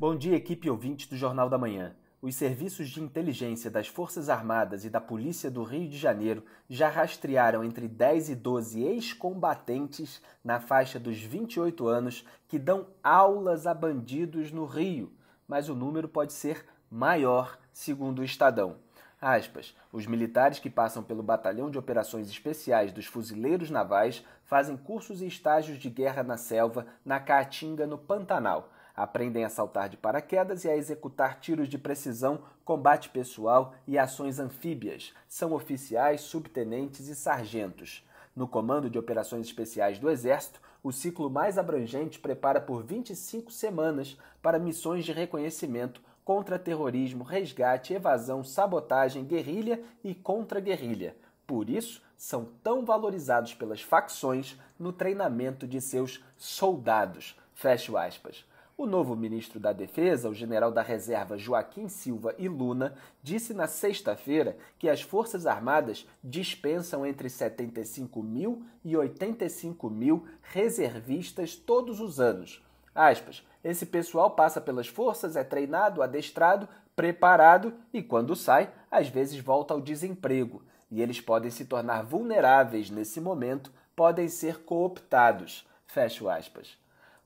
Bom dia, equipe ouvinte do Jornal da Manhã. Os serviços de inteligência das Forças Armadas e da Polícia do Rio de Janeiro já rastrearam entre 10 e 12 ex-combatentes na faixa dos 28 anos que dão aulas a bandidos no Rio, mas o número pode ser maior, segundo o Estadão. Aspas, os militares que passam pelo Batalhão de Operações Especiais dos Fuzileiros Navais fazem cursos e estágios de guerra na selva, na Caatinga, no Pantanal Aprendem a saltar de paraquedas e a executar tiros de precisão, combate pessoal e ações anfíbias. São oficiais, subtenentes e sargentos. No Comando de Operações Especiais do Exército, o ciclo mais abrangente prepara por 25 semanas para missões de reconhecimento contra terrorismo, resgate, evasão, sabotagem, guerrilha e contra-guerrilha. Por isso, são tão valorizados pelas facções no treinamento de seus soldados. Fecho aspas. O novo ministro da Defesa, o general da Reserva Joaquim Silva e Luna, disse na sexta-feira que as Forças Armadas dispensam entre 75 mil e 85 mil reservistas todos os anos. Aspas, Esse pessoal passa pelas forças, é treinado, adestrado, preparado e, quando sai, às vezes volta ao desemprego. E eles podem se tornar vulneráveis nesse momento, podem ser cooptados. Fecho aspas.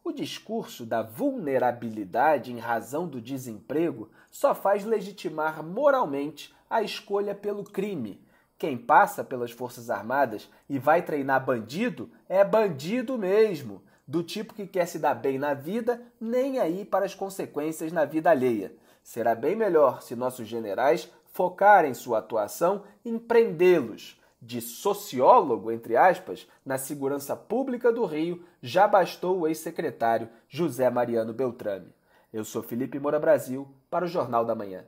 O discurso da vulnerabilidade em razão do desemprego só faz legitimar moralmente a escolha pelo crime. Quem passa pelas Forças Armadas e vai treinar bandido é bandido mesmo, do tipo que quer se dar bem na vida, nem aí para as consequências na vida alheia. Será bem melhor se nossos generais focarem sua atuação em prendê-los de sociólogo, entre aspas, na segurança pública do Rio, já bastou o ex-secretário José Mariano Beltrame. Eu sou Felipe Moura Brasil para o Jornal da Manhã.